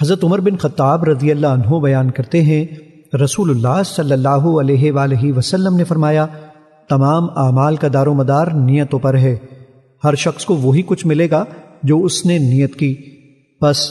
हज़रत Umar bin Khattab रजी अल्लाह बयान करते हैं रसूलुल्लाह सल्लल्लाहु अलैहि वसल्लम ने फरमाया तमाम आमाल का दारो मदार नीयतों पर है हर शख्स को वही कुछ मिलेगा जो उसने नीयत की बस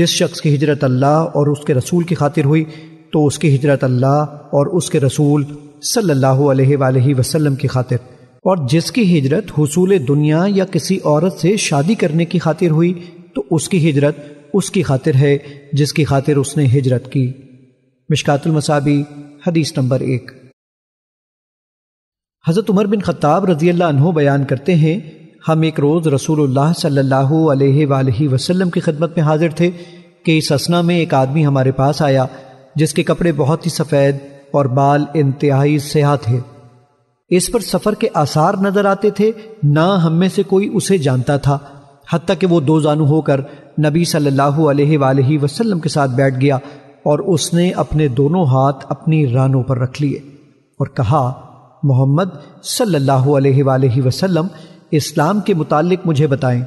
जिस शख्स की हिजरत अल्लाह और उसके रसूल की खातिर हुई तो उसकी हिजरत अल्लाह और उसके रसूल सल्लल्लाहु अलैहि वसल्लम की खातिर और जिसकी हिजरत हसूल दुनिया या किसी औरत से शादी करने की खातिर हुई तो उसकी हिजरत उसकी खातिर है जिसकी खातिर उसने हिजरत की मसाबी हदीस नंबर एक हज़रत उमर बिन खत्ताब रजी अल्लाह बयान करते हैं हम एक रोज़ रसूलुल्लाह सल्लल्लाहु अलैहि वसल्लम की खदमत में हाजिर थे कि इस असना में एक आदमी हमारे पास आया जिसके कपड़े बहुत ही सफ़ेद और बाल इंतहाई सयाह थे इस पर सफ़र के आसार नज़र आते थे ना हम में से कोई उसे जानता था हती कि वो दो जानू होकर नबी सल्लल्लाहु अलैहि वसल्लम के साथ बैठ गया और उसने अपने दोनों हाथ अपनी रानों पर रख लिए और कहा मोहम्मद सल्लल्लाहु अलैहि वसल्लम इस्लाम के मुतालिक मुझे बताएं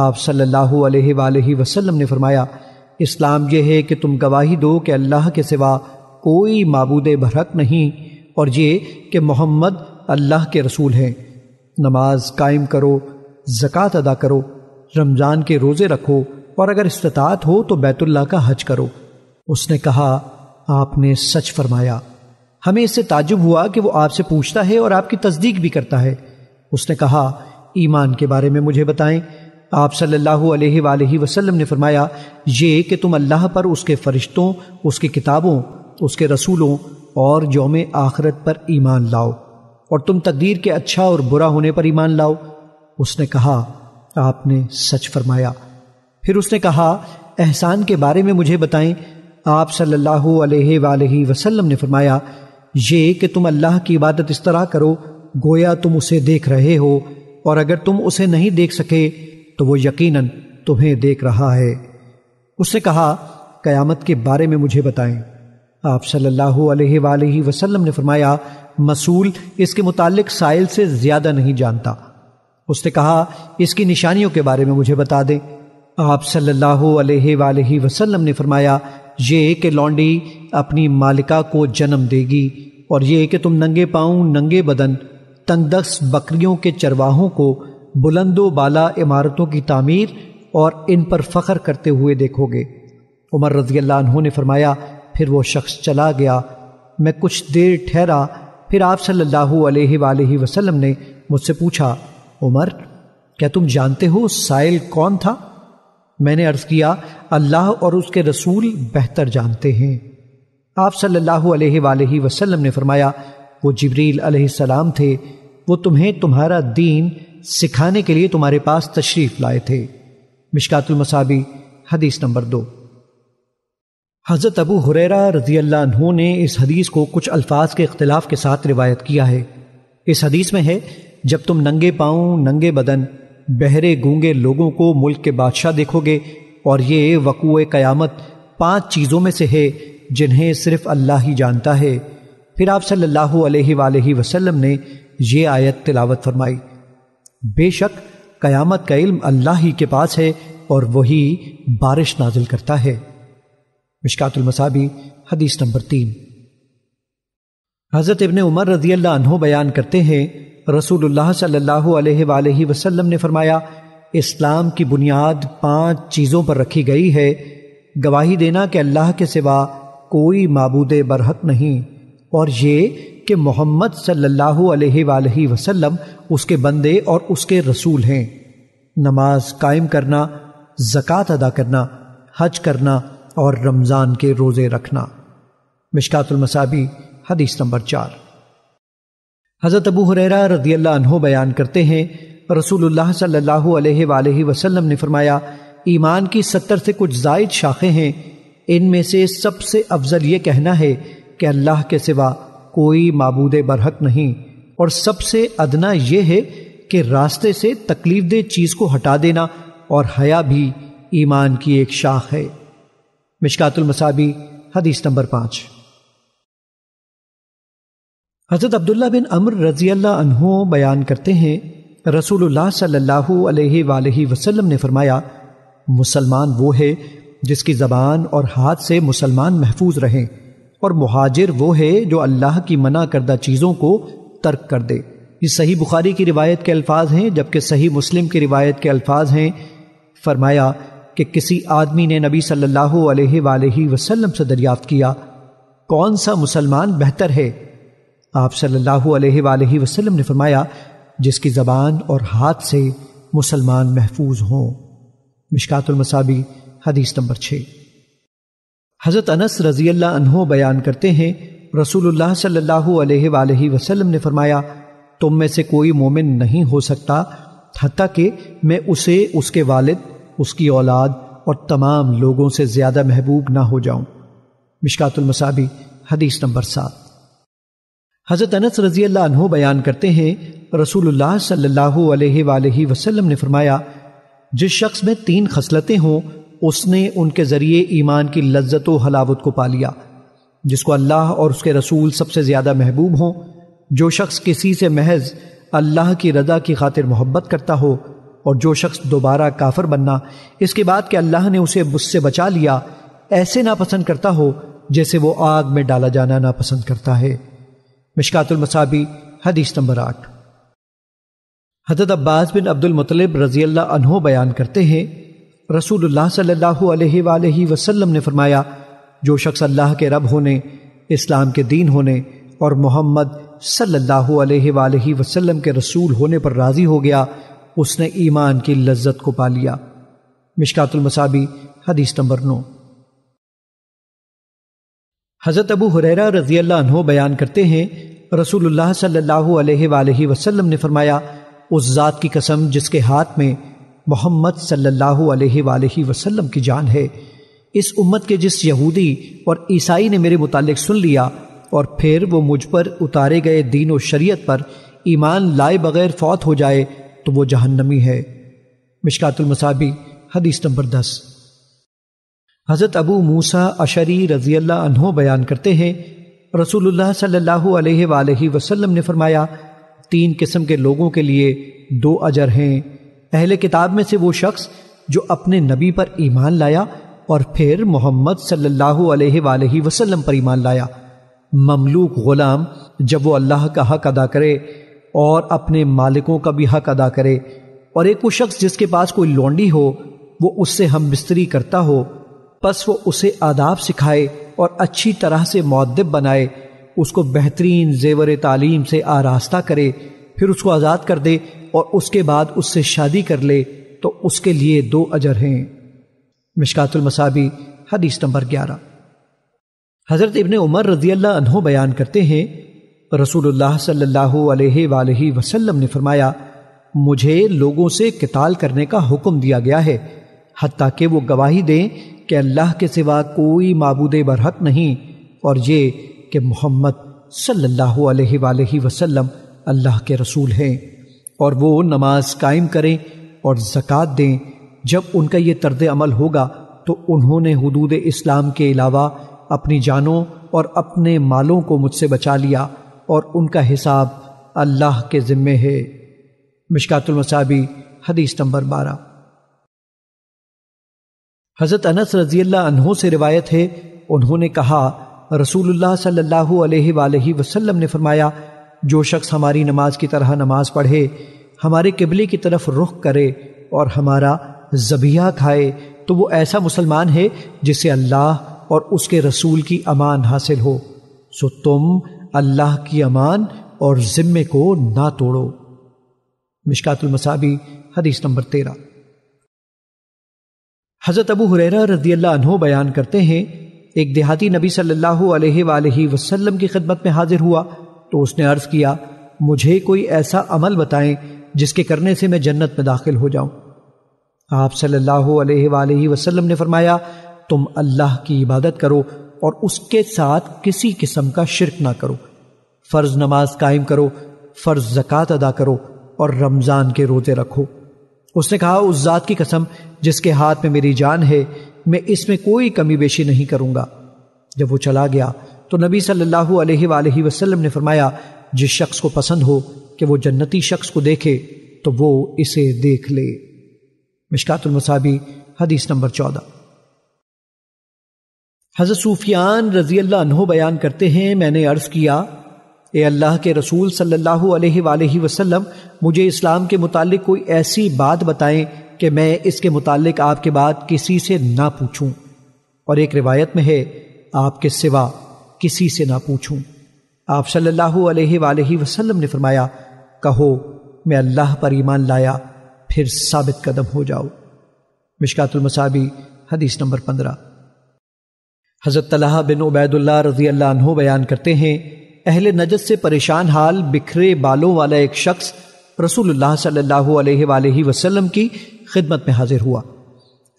आप सल्लल्लाहु अलैहि वसल्लम ने फरमाया इस्लाम यह है कि तुम गवाही दो कि अल्लाह के सिवा कोई मबूद बरहक नहीं और ये कि मोहम्मद अल्लाह के रसूल हैं नमाज कायम करो जक़ात अदा करो रमज़ान के रोज़े रखो और अगर इस्तात हो तो बैतुल्ला का हज करो उसने कहा आपने सच फरमाया हमें इससे ताजुब हुआ कि वो आपसे पूछता है और आपकी तस्दीक भी करता है उसने कहा ईमान के बारे में मुझे बताएं आप सल्लल्लाहु अलैहि वसल्लम ने फरमाया ये कि तुम अल्लाह पर उसके फरिश्तों उसकी किताबों उसके रसूलों और योम आखरत पर ईमान लाओ और तुम तकदीर के अच्छा और बुरा होने पर ईमान लाओ उसने कहा आपने सच फरमाया फिर उसने कहा एहसान के बारे में मुझे बताएं आप सल्लल्लाहु अलैहि वसल्लम ने फरमाया ये कि तुम अल्लाह की इबादत इस तरह करो गोया तुम उसे देख रहे हो और अगर तुम उसे नहीं देख सके तो वो यकीनन तुम्हें देख रहा है उसने कहा कयामत के बारे में मुझे बताएं आप सल्लल्लाहु अलैहि वसल्लम ने फरमाया मसूल इसके मुतालिक साइल से ज़्यादा नहीं जानता उसने कहा इसकी निशानियों के बारे में मुझे बता दें आप सल्लल्लाहु अलैहि वसल्लम ने फरमाया ये कि लौंडी अपनी मालिका को जन्म देगी और ये कि तुम नंगे पाऊँ नंगे बदन तंदस बकरियों के चरवाहों को बुलंदो बाला इमारतों की तामीर और इन पर फख्र करते हुए देखोगे उमर रजी अल्लाह ने फरमाया फिर वो शख्स चला गया मैं कुछ देर ठहरा फिर आप सल्लल्लाहु अलैहि वसल्लम ने मुझसे पूछा उमर क्या तुम जानते हो साइल कौन था मैंने अर्ज किया अल्लाह और उसके रसूल बेहतर जानते हैं आप सल्लल्लाहु अलैहि वसल्लम ने फरमाया वो जबरील अलैहिस्सलाम थे वो तुम्हें तुम्हारा दीन सिखाने के लिए तुम्हारे पास तशरीफ लाए थे मिशकातुल मसाबी हदीस नंबर दो हज़रत अबू हुरैरा रजी अल्लाह ने इस हदीस को कुछ अल्फाज के अख्तिलाफ के साथ रिवायत किया है इस हदीस में है जब तुम नंगे पाओ नंगे बदन बहरे गूंगे लोगों को मुल्क के बादशाह देखोगे और ये वकूए क़यामत पांच चीज़ों में से है जिन्हें सिर्फ अल्लाह ही जानता है फिर आप सल्लल्लाहु अलैहि वसल्लम ने यह आयत तिलावत फरमाई बेशक क़यामत का इल्म अल्लाह ही के पास है और वही बारिश नाजिल करता है मिशकातुल मसाबी हदीस नंबर तीन हज़रत इबन उमर रजी अल्लाह बयान करते हैं रसूलुल्लाह सल्लल्लाहु अलैहि वसल्लम ने फरमाया इस्लाम की बुनियाद पांच चीज़ों पर रखी गई है गवाही देना कि अल्लाह के सिवा कोई मबूद बरहक नहीं और ये कि मोहम्मद सल्लल्लाहु अलैहि वसल्लम उसके बंदे और उसके रसूल हैं नमाज कायम करना ज़क़़त अदा करना हज करना और रमज़ान के रोज़े रखना मिशकातुलमसाबी हदीस नंबर चार हज़रत अबू हुररा रदी अल्लाह बयान करते हैं रसूलुल्लाह सल्लल्लाहु अलैहि वसल्लम ने फरमाया ईमान की सत्तर से कुछ जायद शाखें हैं इनमें से सबसे अफजल ये कहना है कि अल्लाह के सिवा कोई मबूद बरहक नहीं और सबसे अदना यह है कि रास्ते से तकलीफ दे चीज़ को हटा देना और हया भी ईमान की एक शाख है मिशकातुल मसाबी हदीस नंबर पाँच हज़रत अब्दुल्ला बिन अमर रजी अल्लाह बयान करते हैं रसूलुल्लाह सल्लल्लाहु अलैहि वसल्लम ने फरमाया मुसलमान वो है जिसकी ज़बान और हाथ से मुसलमान महफूज रहें और मुहाजिर वो है जो अल्लाह की मना करदा चीज़ों को तर्क कर दे ये सही बुखारी की रिवायत के अल्फाज हैं जबकि सही मुस्लिम की रिवायत के अल्फाज हैं फरमाया कि किसी आदमी ने नबी सल्लल्लाहु अलैहि वसल्लम से दरियाफ्त किया कौन सा मुसलमान बेहतर है आप सल्लल्लाहु अलैहि वसल्लम ने फरमाया जिसकी ज़बान और हाथ से मुसलमान महफूज हों मिशकातुलमसाबी हदीस नंबर छः हज़रत अनस रजी अल्लाह बयान करते हैं रसूलुल्लाह सल्लल्लाहु अलैहि वसल्लम ने फरमाया तुम में से कोई मोमिन नहीं हो सकता हती कि मैं उसे उसके वालिद उसकी औलाद और तमाम लोगों से ज़्यादा महबूब ना हो जाऊं मिशकातुलमसाबी हदीस नंबर सात हजरत अनस रजी अल्लाह बयान करते हैं रसूलुल्लाह सल्लल्लाहु अलैहि वसल्लम ने फरमाया जिस शख्स में तीन खसलतें हों उसने उनके ज़रिए ईमान की लज्जत हलावत को पा लिया जिसको अल्लाह और उसके रसूल सबसे ज़्यादा महबूब हों जो शख्स किसी से महज अल्लाह की रजा की खातिर मोहब्बत करता हो और जो शख्स दोबारा काफर बनना इसके बाद कि अल्लाह ने उसे गुस्से बचा लिया ऐसे नापसंद करता हो जैसे वो आग में डाला जाना नापसंद करता है मसाबी हदीस नंबर आठ हजरत अब्बास बिन अब्दुल मुतलब रजी अनहो बयान करते हैं रसूलुल्लाह सल्लल्लाहु अलैहि वसल्लम ने फरमाया जो शख्स अल्लाह के रब होने इस्लाम के दीन होने और मोहम्मद सल्लल्लाहु अलैहि वसल्लम के रसूल होने पर राज़ी हो गया उसने ईमान की लज्जत को पा लिया मिशकातुल मसाबी हदीस नंबर नौ हज़रत अबू हुररा रजी अल्लाह बयान करते हैं रसूलुल्लाह सल्लल्लाहु अलैहि वसल्लम ने फरमाया उस ज़ात की कसम जिसके हाथ में मोहम्मद सल्लल्लाहु अलैहि वसल्लम की जान है इस उम्मत के जिस यहूदी और ईसाई ने मेरे मुतालिक सुन लिया और फिर वो मुझ पर उतारे गए दीन और शरीयत पर ईमान लाए बगैर फौत हो जाए तो वो जहन्नमी है मिशकातुल मसाबी हदीस नंबर दस हज़रत अबू मूसा अशरी रजी अल्लाह बयान करते हैं रसूलुल्लाह सल्लल्लाहु अलैहि वसल्लम ने फरमाया तीन किस्म के लोगों के लिए दो अजर हैं अहले किताब में से वो शख्स जो अपने नबी पर ईमान लाया और फिर मोहम्मद सल्लल्लाहु अलैहि वसल्लम पर ईमान लाया ममलूक ग़ुलाम जब वो अल्लाह का हक अदा करे और अपने मालिकों का भी हक अदा करे और एक वो शख्स जिसके पास कोई लौंडी हो वो उससे हम बिस्तरी करता हो बस वो उसे आदाब सिखाए और अच्छी तरह से मौदब बनाए उसको बेहतरीन जेवर तालीम से आरास्ता करे फिर उसको आज़ाद कर दे और उसके बाद उससे शादी कर ले तो उसके लिए दो अजर हैं मसाबी हदीस नंबर ग्यारह हज़रत इबन उमर रजी अल्लाह बयान करते हैं रसूलुल्लाह सल्लल्लाहु अलैहि वसल्लम ने फरमाया मुझे लोगों से किताल करने का हुक्म दिया गया है हती कि वो गवाही दें कि अल्लाह के सिवा कोई मबूद बरहक नहीं और ये कि मोहम्मद सल्लल्लाहु अलैहि वसल्लम अल्लाह के रसूल हैं और वो नमाज कायम करें और ज़क़़त दें जब उनका ये तर्द अमल होगा तो उन्होंने हदूद इस्लाम के अलावा अपनी जानों और अपने मालों को मुझसे बचा लिया और उनका हिसाब अल्लाह के ज़िम्मे है मिशकातुलमसाबी हदीस नंबर बारह हज़रत अनस रजी अल्लाहों से रिवायत है उन्होंने कहा रसूलुल्लाह सल्लल्लाहु अलैहि वसल्लम ने फरमाया जो शख्स हमारी नमाज की तरह नमाज पढ़े हमारे किबले की तरफ रुख करे और हमारा जबिया खाए तो वो ऐसा मुसलमान है जिसे अल्लाह और उसके रसूल की अमान हासिल हो सो तुम अल्लाह की अमान और जिम्मे को ना तोड़ो मिशकातुल मसाबी हदीस नंबर तेरह हज़रत अबू हुररा रजी अल्लाह बयान करते हैं एक देहाती नबी सल्लल्लाहु अलैहि वसल्लम की खिदमत में हाजिर हुआ तो उसने अर्ज़ किया मुझे कोई ऐसा अमल बताएं जिसके करने से मैं जन्नत में दाखिल हो जाऊं आप सल्लल्लाहु अलैहि वसल्लम ने फरमाया तुम अल्लाह की इबादत करो और उसके साथ किसी किस्म का शिरक ना करो फ़र्ज़ नमाज कायम करो फ़र्ज़ ज़क़़त अदा करो और रमज़ान के रोज़े रखो उसने कहा उस जात की कसम जिसके हाथ में मेरी जान है मैं इसमें कोई कमी बेशी नहीं करूंगा जब वो चला गया तो नबी सल्लल्लाहु अलैहि वसल्लम ने फरमाया जिस शख्स को पसंद हो कि वो जन्नती शख्स को देखे तो वो इसे देख ले मिशकातुलमसाबी हदीस नंबर चौदह हजरत सूफियान रजी अल्लाह बयान करते हैं मैंने अर्ज किया ए अल्लाह के रसूल सल्लल्लाहु अलैहि मुझे इस्लाम के मुतालिक कोई ऐसी बात बताएं कि मैं इसके मुतालिक आपके बाद किसी से ना पूछूं और एक रिवायत में है आपके सिवा किसी से ना पूछूं आप सल्लल्लाहु अलैहि ने फरमाया कहो मैं अल्लाह पर ईमान लाया फिर साबित कदम हो जाओ मिशकातुलमसाबी हदीस नंबर पंद्रह हज़रत तलहा बिन उबैदुल्ला रजी अल्लाह बयान करते हैं अहले नजद से परेशान हाल बिखरे बालों वाला एक शख्स रसूलुल्लाह सल्लल्लाहु अलैहि वसल्लम की खिदमत में हाजिर हुआ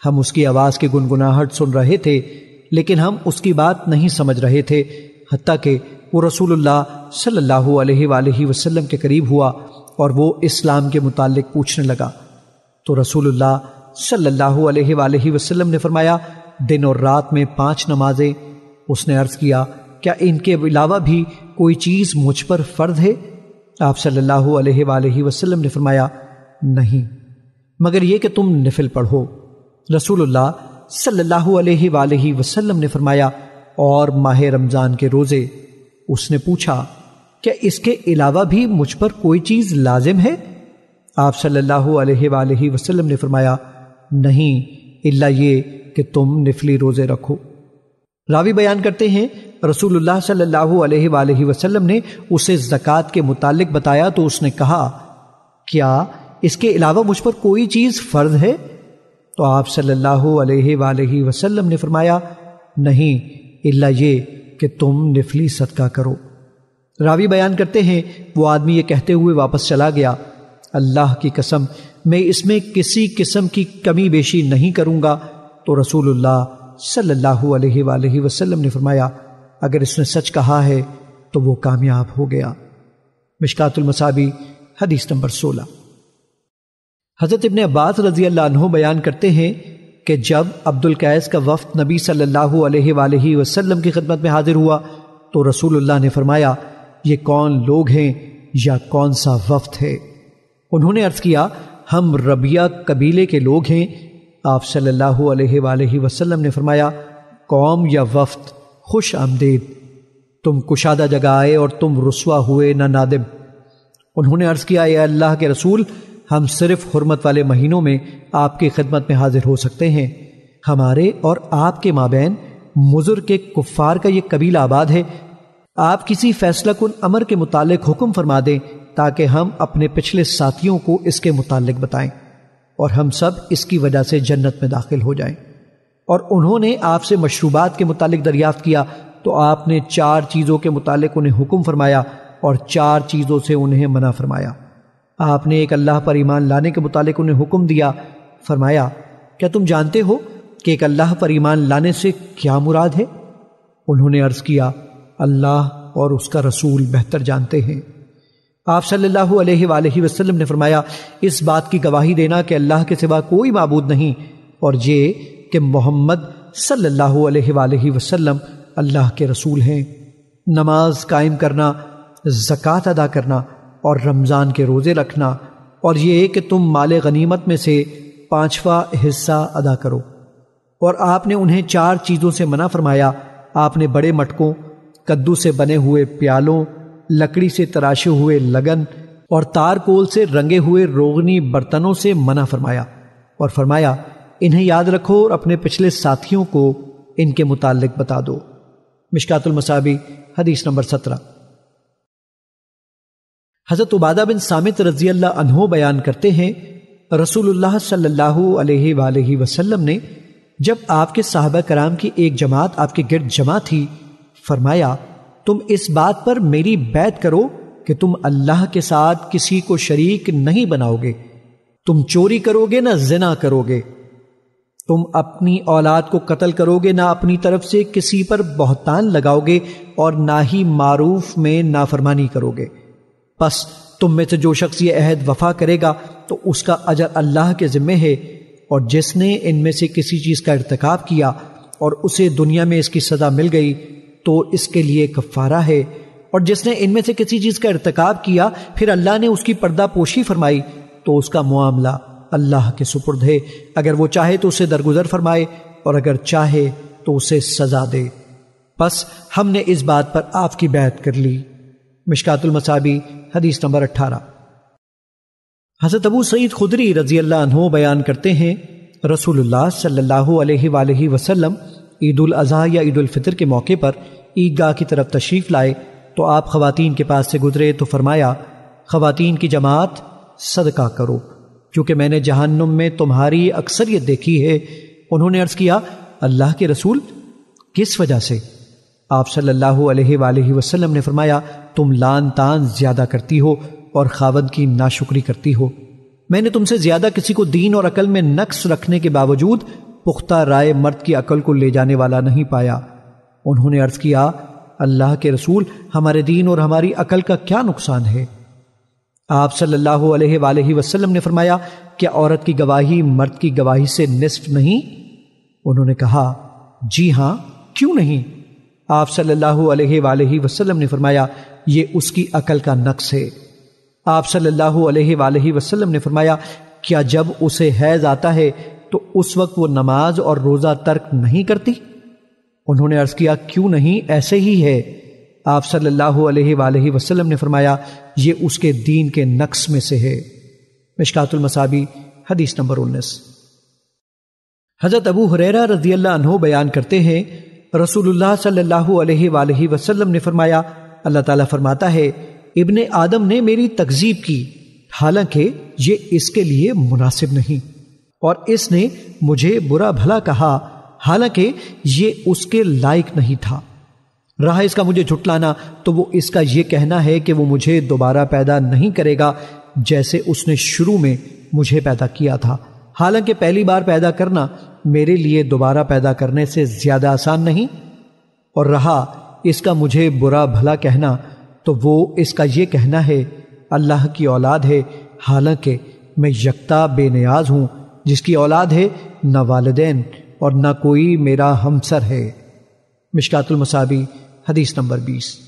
हम उसकी आवाज़ की गुनगुनाहट सुन रहे थे लेकिन हम उसकी बात नहीं समझ रहे थे हती कि वो रसूलुल्लाह सल्लल्लाहु अलैहि वसल्लम के करीब हुआ और वो इस्लाम के मुतालिक पूछने लगा तो रसूलुल्लाह सल्लल्लाहु अलैहि वसल्लम ने फरमाया दिन और रात में पांच नमाजें उसने अर्ज़ किया क्या इनके अलावा भी कोई चीज मुझ पर फर्द है आप सल्लल्लाहु अलैहि वसल्लम ने फरमाया नहीं मगर यह कि तुम नफिल पढ़ो रसूलुल्लाह सल्लल्लाहु अलैहि वसल्लम ने फरमाया और माह रमज़ान के रोज़े उसने पूछा क्या इसके अलावा भी मुझ पर कोई चीज़ लाजिम है आप सल्लल्लाहु अलैहि वसल्लम ने फरमाया नहीं इल्ला ये कि तुम निफली रोज़े रखो रावी बयान करते हैं रसूलुल्लाह सल्लल्लाहु अलैहि वसल्लम ने उसे ज़क़ात के मुतालिक बताया तो उसने कहा क्या इसके अलावा मुझ पर कोई चीज़ फ़र्ज है तो आप सल्लल्लाहु अलैहि वसल्लम ने फरमाया नहीं इल्ला ये कि तुम निफली सदका करो रावी बयान करते हैं वो आदमी ये कहते हुए वापस चला गया अल्लाह की कसम मैं इसमें किसी किस्म की कमी बेशी नहीं करूँगा तो रसूलुल्लाह सल्लल्लाहु अलैहि वसल्लम ने फरमाया अगर इसने सच कहा है तो वो कामयाब हो गया मसाबी हदीस नंबर सोलह हजरत इबन अब्बास रजी अल्लाह बयान करते हैं कि जब अब्दुल कैस का वफ्त नबी सल्लल्लाहु अलैहि वसल्लम की खिदमत में हाजिर हुआ तो रसूलुल्लाह ने फरमाया ये कौन लोग हैं या कौन सा वफ्त है उन्होंने अर्ज किया हम रबिया कबीले के लोग हैं आप सल्लल्लाहु अलैहि वसल्लम ने फरमाया कौम या वफ्त खुश आमदेद तुम कुशादा जगह आए और तुम रसुआ हुए ना नादिम उन्होंने अर्ज़ किया या अल्लाह के रसूल हम सिर्फ हरमत वाले महीनों में आपकी खिदमत में हाजिर हो सकते हैं हमारे और आपके माबेन मुजुर के कुफ़ार का ये कबीला आबाद है आप किसी फैसला कन अमर के मुतालिक हुक्म फरमा दें ताकि हम अपने पिछले साथियों को इसके मुतालिक बताएं और हम सब इसकी वजह से जन्नत में दाखिल हो जाएं और उन्होंने आपसे मशरूबात के मुतालिक दरियाफ़्त किया तो आपने चार चीज़ों के मुतालिक उन्हें हुक्म फरमाया और चार चीज़ों से उन्हें मना फरमाया आपने एक अल्लाह पर ईमान लाने के मुतालिक उन्हें हुक्म दिया फरमाया क्या तुम जानते हो कि एक अल्लाह पर ईमान लाने से क्या मुराद है उन्होंने अर्ज़ किया अल्लाह और उसका रसूल बेहतर जानते हैं आप सल्लल्लाहु अलैहि वसल्लम ने फरमाया इस बात की गवाही देना कि अल्लाह के सिवा कोई मबूद नहीं और ये कि मोहम्मद सल्लल्लाहु अलैहि वसल्लम अल्लाह के रसूल हैं नमाज कायम करना ज़क़़त अदा करना और रमज़ान के रोज़े रखना और ये कि तुम माल गनीमत में से पाँचवा हिस्सा अदा करो और आपने उन्हें चार चीज़ों से मना फरमाया आपने बड़े मटकों कद्दू से बने हुए प्यालों लकड़ी से तराशे हुए लगन और तारकोल से रंगे हुए रोगनी बर्तनों से मना फरमाया और फरमाया इन्हें याद रखो और अपने पिछले साथियों को इनके मुतालिक बता दो मिशकातुल मसाबी हदीस नंबर सत्रह हज़रत उबादा बिन सामित रजी अल्लाह बयान करते हैं रसूलुल्लाह सल्लल्लाहु अलैहि वसल्लम ने जब आपके साहबा कराम की एक जमात आपके गिरद जमा थी फरमाया तुम इस बात पर मेरी बैत करो कि तुम अल्लाह के साथ किसी को शरीक नहीं बनाओगे तुम चोरी करोगे ना जिना करोगे तुम अपनी औलाद को कत्ल करोगे ना अपनी तरफ से किसी पर बहतान लगाओगे और ना ही मारूफ में नाफरमानी करोगे बस तुम में से जो शख्स ये अहद वफा करेगा तो उसका अजर अल्लाह के ज़िम्मे है और जिसने इनमें से किसी चीज़ का इरतकब किया और उसे दुनिया में इसकी सज़ा मिल गई तो इसके लिए कफ़ारा है और जिसने इनमें से किसी चीज़ का इरतकाब किया फिर अल्लाह ने उसकी पर्दा पोशी फरमाई तो उसका मामला अल्लाह के सुपुर्द है अगर वो चाहे तो उसे दरगुजर फरमाए और अगर चाहे तो उसे सजा दे बस हमने इस बात पर आपकी बैत कर ली मिशकातुल मसाबी हदीस नंबर अट्ठारह हजरत अबू सईद खुदरी रजी अल्लाह बयान करते हैं रसूलुल्लाह सल्लल्लाहु अलैहि वसल्लम ईद उल अजहा या ईद उल फितर के मौके पर ईदगाह की तरफ तशरीफ़ लाए तो आप ख़वातीन के पास से गुजरे तो फरमाया ख़वातीन की जमात सदका करो क्योंकि मैंने जहन्नुम में तुम्हारी अक्सरियत देखी है उन्होंने अर्ज़ किया अल्लाह के रसूल किस वजह से आप सल्लल्लाहु अलैहि वसल्लम ने फरमाया तुम लान तान ज़्यादा करती हो और खावंद की नाशुक्री करती हो मैंने तुमसे ज़्यादा किसी को दीन और अकल में नक्स रखने के बावजूद पुख्ता राय मर्द की अकल को ले जाने वाला नहीं पाया उन्होंने अर्ज किया अल्लाह के रसूल हमारे दीन और हमारी अकल का क्या नुकसान है आप सल्लल्लाहु अलैहि वसल्लम ने फरमाया क्या औरत की गवाही मर्द की गवाही से निस्फ नहीं उन्होंने कहा जी हां क्यों नहीं आप सल्लल्लाहु अलैहि वसल्लम ने फरमाया ये उसकी अकल का नक्स है आप सल्लल्लाहु अलैहि वसल्लम ने फरमाया क्या जब उसे हैज आता है तो उस वक्त वो नमाज और रोज़ा तर्क नहीं करती उन्होंने अर्ज किया क्यों नहीं ऐसे ही है आप सल्लल्लाहु अलैहि वालैहि वसल्लम ने फरमाया ये उसके दीन के नक्स में से है मिशकातुल मसाबी हदीस नंबर उन्नीस हजरत अबू हुरैरा रजी अल्लाह बयान करते हैं रसूलुल्लाह सल्लल्लाहु अलैहि वालैहि वसल्लम ने फरमाया अल्लाह ताला फरमाता है इब्ने आदम ने मेरी तकजीब की हालांकि ये इसके लिए मुनासिब नहीं और इसने मुझे बुरा भला कहा हालांकि ये उसके लायक नहीं था रहा इसका मुझे झुटलाना तो वो इसका ये कहना है कि वो मुझे दोबारा पैदा नहीं करेगा जैसे उसने शुरू में मुझे पैदा किया था हालांकि पहली बार पैदा करना मेरे लिए दोबारा पैदा करने से ज्यादा आसान नहीं और रहा इसका मुझे बुरा भला कहना तो वो इसका ये कहना है अल्लाह की औलाद है हालांकि मैं यकता बेनियाज हूँ जिसकी औलाद है न वालदेन और न कोई मेरा हमसर है मिशकातुल मसाबी हदीस नंबर बीस